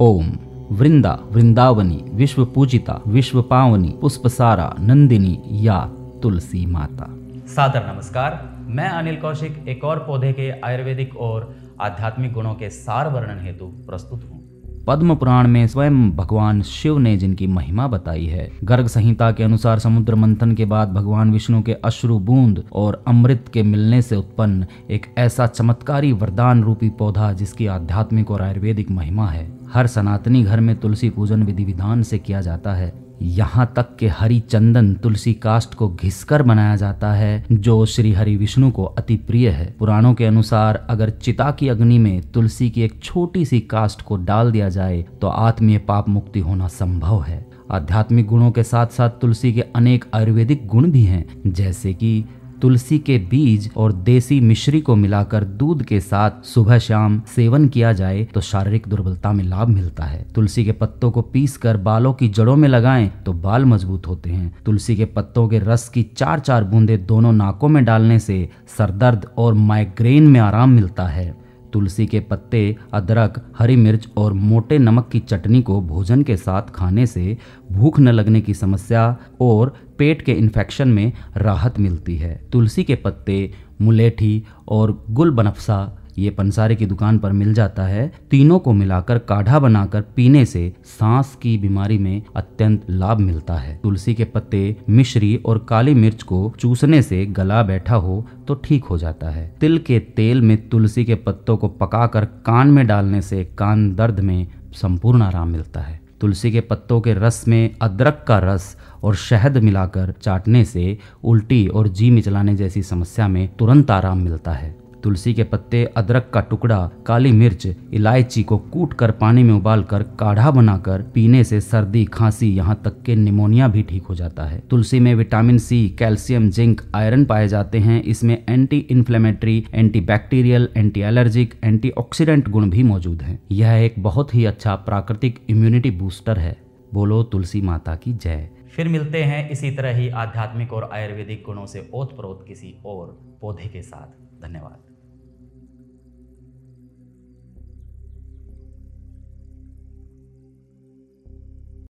ओम वृंदा वृंदावनी विश्व पूजिता विश्व पावनी पुष्पसारा नंदिनी या तुलसी माता सादर नमस्कार मैं अनिल कौशिक एक और पौधे के आयुर्वेदिक और आध्यात्मिक गुणों के सार वर्णन हेतु प्रस्तुत हूँ पद्म पुराण में स्वयं भगवान शिव ने जिनकी महिमा बताई है गर्ग संहिता के अनुसार समुद्र मंथन के बाद भगवान विष्णु के अश्रु बूंद और अमृत के मिलने से उत्पन्न एक ऐसा चमत्कारी वरदान रूपी पौधा जिसकी आध्यात्मिक और आयुर्वेदिक महिमा है हर सनातनी घर में तुलसी पूजन विधि विधान से किया जाता है यहाँ तक के हरी चंदन तुलसी काष्ट को घिसकर बनाया जाता है जो श्री हरि विष्णु को अति प्रिय है पुराणों के अनुसार अगर चिता की अग्नि में तुलसी की एक छोटी सी कास्ट को डाल दिया जाए तो आत्मीय पाप मुक्ति होना संभव है आध्यात्मिक गुणों के साथ साथ तुलसी के अनेक आयुर्वेदिक गुण भी हैं जैसे कि तुलसी के बीज और देसी मिश्री को मिलाकर दूध के साथ सुबह शाम सेवन किया जाए तो शारीरिक दुर्बलता में लाभ मिलता है तुलसी के पत्तों को पीस कर बालों की जड़ों में लगाएं तो बाल मजबूत होते हैं तुलसी के पत्तों के रस की चार चार बूंदे दोनों नाकों में डालने से सरदर्द और माइग्रेन में आराम मिलता है तुलसी के पत्ते अदरक हरी मिर्च और मोटे नमक की चटनी को भोजन के साथ खाने से भूख न लगने की समस्या और पेट के इन्फेक्शन में राहत मिलती है तुलसी के पत्ते मुलेठी और गुल बनफसा ये पंसारे की दुकान पर मिल जाता है तीनों को मिलाकर काढ़ा बनाकर पीने से सांस की बीमारी में अत्यंत लाभ मिलता है तुलसी के पत्ते मिश्री और काली मिर्च को चूसने से गला बैठा हो तो ठीक हो जाता है तिल के तेल में तुलसी के पत्तों को पकाकर कान में डालने से कान दर्द में संपूर्ण आराम मिलता है तुलसी के पत्तों के रस में अदरक का रस और शहद मिलाकर चाटने से उल्टी और जी मिचलाने जैसी समस्या में तुरंत आराम मिलता है तुलसी के पत्ते अदरक का टुकड़ा काली मिर्च इलायची को कूट कर पानी में उबाल कर काढ़ा बनाकर पीने से सर्दी खांसी यहाँ तक के निमोनिया भी ठीक हो जाता है तुलसी में vitamin C calcium zinc iron पाए जाते हैं इसमें anti inflammatory anti bacterial anti allergic anti गुण भी मौजूद है यह एक बहुत ही अच्छा प्राकृतिक इम्यूनिटी बूस्टर है बोलो तुलसी माता की जय फिर मिलते हैं इसी तरह ही आध्यात्मिक और आयुर्वेदिक गुणों से ओतप्रोत किसी और पौधे के साथ धन्यवाद